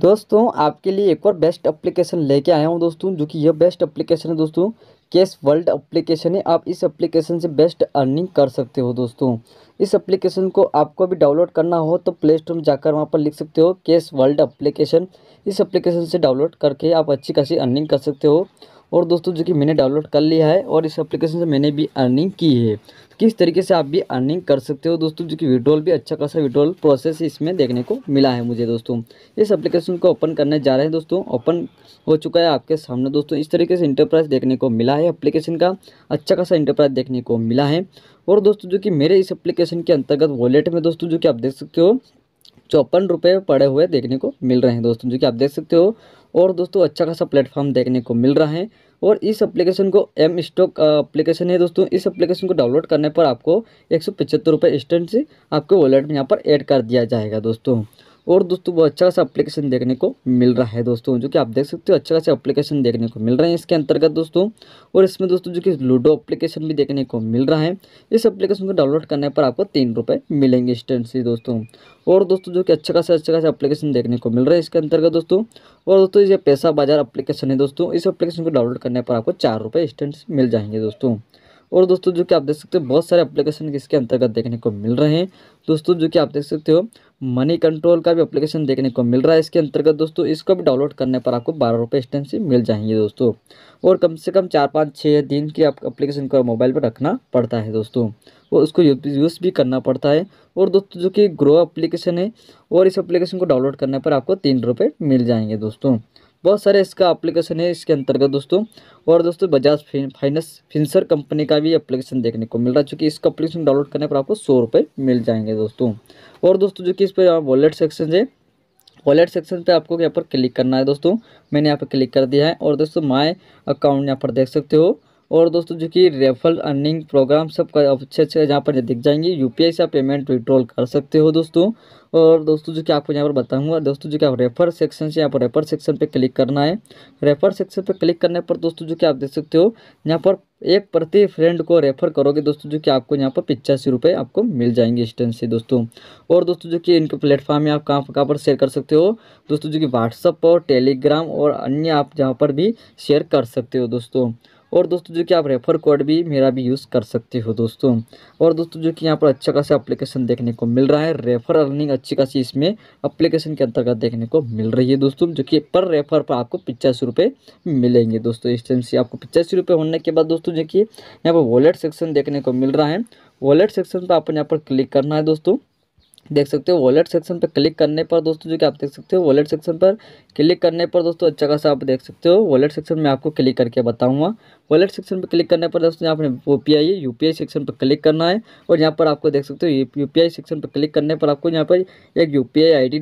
दोस्तों आपके लिए एक और बेस्ट एप्लीकेशन लेके आया हूँ दोस्तों जो कि यह बेस्ट एप्लीकेशन है दोस्तों केस वर्ल्ड एप्लीकेशन है आप इस एप्लीकेशन से बेस्ट अर्निंग कर सकते हो दोस्तों इस एप्लीकेशन को आपको भी डाउनलोड करना हो तो प्ले स्टोर में जाकर वहाँ पर लिख सकते हो केस वर्ल्ड एप्लीकेशन इस एप्लीकेशन से डाउनलोड करके आप अच्छी खासी अर्निंग कर सकते हो और दोस्तों जो कि मैंने डाउनलोड कर लिया है और इस एप्लीकेशन से मैंने भी अर्निंग की है तो किस तरीके से आप भी अर्निंग कर सकते हो दोस्तों जो कि विड्रॉल भी अच्छा खासा विड्रॉल प्रोसेस इसमें देखने को मिला है मुझे दोस्तों इस एप्लीकेशन को ओपन करने जा रहे हैं दोस्तों ओपन हो चुका है आपके सामने दोस्तों इस तरीके से इंटरप्राइज देखने को मिला है एप्लीकेशन का अच्छा खासा इंटरप्राइज देखने को मिला है और दोस्तों जो कि मेरे इस एप्लीकेशन के अंतर्गत वॉलेट में दोस्तों जो कि आप देख सकते हो चौपन रुपये पड़े हुए देखने को मिल रहे हैं दोस्तों जो कि आप देख सकते हो और दोस्तों अच्छा खासा प्लेटफॉर्म देखने को मिल रहा है और इस एप्लीकेशन को एम स्टॉक एप्लीकेशन है दोस्तों इस एप्लीकेशन को डाउनलोड करने पर आपको एक सौ पचहत्तर रुपये इंस्टेंट से आपके वॉलेट में यहाँ पर ऐड कर दिया जाएगा दोस्तों और दोस्तों वो अच्छा खासा अप्लीकेशन देखने को मिल रहा है दोस्तों जो कि आप देख सकते हो अच्छा खासा अप्लीकेशन देखने को मिल रहे हैं इसके अंतर्गत दोस्तों और इसमें दोस्तों जो कि लूडो अप्लीकेशन भी देखने को मिल रहा है इस अप्लीकेशन को डाउनलोड करने पर आपको तीन रुपये मिलेंगे इंस्टेंटली दोस्तों और दोस्तों जो कि अच्छा खासा अच्छा खासा अप्लीकेशन देखने को मिल रहा है इसके अंतर्गत दोस्तों और दोस्तों ये पैसा बाजार अप्लीकेशन है दोस्तों इस अप्लीकेशन को डाउनलोड करने पर आपको चार रुपये मिल जाएंगे दोस्तों और दोस्तों जो कि आप देख सकते हो बहुत सारे एप्लीकेशन इसके अंतर्गत देखने को मिल रहे हैं दोस्तों जो कि आप देख सकते हो मनी कंट्रोल का भी एप्लीकेशन देखने को मिल रहा है इसके अंतर्गत दोस्तों इसको भी डाउनलोड करने पर आपको बारह रुपये एक्सटेंसी मिल जाएंगे दोस्तों और कम से कम चार पाँच छः दिन की आप एप्लीकेशन को मोबाइल पर रखना पड़ता है दोस्तों और उसको यूज़ भी करना पड़ता है और दोस्तों जो कि ग्रो एप्लीकेशन है और इस एप्लीकेशन को डाउनलोड करने पर आपको तीन रुपये मिल जाएंगे दोस्तों बहुत सारे इसका एप्लीकेशन है इसके अंतर्गत दोस्तों और दोस्तों बजाज फाइनेंस फिंसर कंपनी का भी एप्लीकेशन देखने को मिल रहा है चूँकि इसका एप्लीकेशन डाउनलोड करने पर आपको सौ रुपये मिल जाएंगे दोस्तों और दोस्तों जो कि इस पर वॉलेट सेक्शन है वॉलेट सेक्शन पे आपको यहाँ पर क्लिक करना है दोस्तों मैंने यहाँ पर क्लिक कर दिया है और दोस्तों माय अकाउंट यहाँ पर देख सकते हो और दोस्तों जो कि रेफल अर्निंग प्रोग्राम सब का अच्छे अच्छे जहाँ पर दिख जाएंगे यूपीआई से आप पेमेंट विड्रॉल कर सकते हो दोस्तों और दोस्तों जो कि आपको यहाँ पर बताऊंगा दोस्तों जो कि आप रेफर सेक्शन से यहाँ पर रेफर सेक्शन पे क्लिक करना है रेफर सेक्शन पे क्लिक करने पर दोस्तों जो कि आप देख सकते हो यहाँ पर एक प्रति फ्रेंड को रेफर करोगे दोस्तों जो कि आपको यहाँ पर पिचासी रुपये आपको मिल जाएंगे इस से दोस्तों और दोस्तों जो कि इनके प्लेटफॉर्म में आप कहाँ कहाँ पर शेयर कर सकते हो दोस्तों जो कि व्हाट्सअप और टेलीग्राम और अन्य आप जहाँ पर भी शेयर कर सकते हो दोस्तों और दोस्तों जो कि आप रेफ़र कोड भी मेरा भी यूज़ कर सकते हो दोस्तों और दोस्तों जो कि यहाँ पर अच्छा खासा अप्लीकेशन देखने को मिल रहा है रेफ़र अर्निंग अच्छी खासी इसमें अप्लीकेशन के अंतर्गत देखने को मिल रही है दोस्तों जो कि पर रेफ़र पर आपको पचासी रुपये मिलेंगे दोस्तों इस टाइम से आपको पचासी रुपये होने के बाद दोस्तों जो कि यहाँ पर वॉलेट सेक्शन देखने को मिल रहा है वॉलेट सेक्शन पर आपको यहाँ पर क्लिक करना है दोस्तों देख सकते हो वॉलेट सेक्शन पर क्लिक करने पर दोस्तों जो कि आप देख सकते हो वॉलेट सेक्शन पर क्लिक करने पर दोस्तों अच्छा खासा आप देख सकते हो वॉलेट सेक्शन में आपको क्लिक करके बताऊंगा वॉलेट सेक्शन पर क्लिक करने पर दोस्तों यहाँ पर O P I U P I section पर क्लिक करना है और यहाँ पर आपको देख सकते हो यू पी आई सेक्शन पर क्लिक करने पर आपको यहाँ पर एक यू पी आई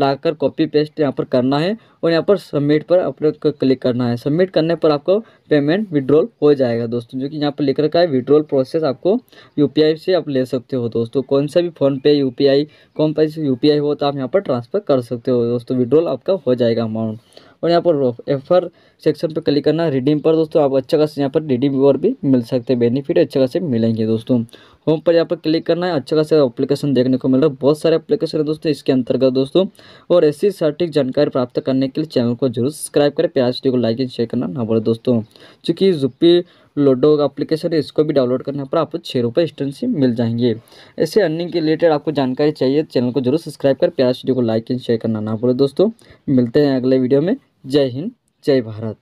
ला कर कॉपी पेस्ट यहाँ पर करना है और यहाँ पर सबमिट पर अपने क्लिक करना है सबमिट करने पर आपको पेमेंट विड्रॉल हो जाएगा दोस्तों जो कि यहाँ पर लिख रखा है विड्रॉल प्रोसेस आपको यू से आप ले सकते हो दोस्तों कौन सा भी फ़ोनपे यू पी आई कौन पैसे यू हो तो आप यहाँ पर ट्रांसफ़र कर सकते हो दोस्तों विड्रॉल आपका हो जाएगा अमाउंट और यहाँ पर एफर सेक्शन पर क्लिक करना रिडीम पर दोस्तों आप अच्छा खासा यहाँ पर रिडीम और भी मिल सकते हैं बेनिफिट अच्छे खासे मिलेंगे दोस्तों होम पर यहाँ पर क्लिक करना है अच्छा खासा एप्लीकेशन देखने को मिल रहा है बहुत सारे एप्लीकेशन है दोस्तों इसके अंतर्गत दोस्तों और ऐसी सटीक जानकारी प्राप्त करने के लिए चैनल को जरूर सब्सक्राइब करें प्यार वीडियो को लाइक एंड शेयर करना ना बोले दोस्तों चूँकि जुपी लोडो एप्लीकेशन है इसको भी डाउनलोड करने पर आपको छः रुपये इंस्टेंसी मिल जाएंगे ऐसे अर्निंग के रिलेटेड आपको जानकारी चाहिए चैनल को जरूर सब्सक्राइब कर प्यार वीडियो को लाइक एंड शेयर करना ना बोले दोस्तों मिलते हैं अगले वीडियो में जय हिंद जय भारत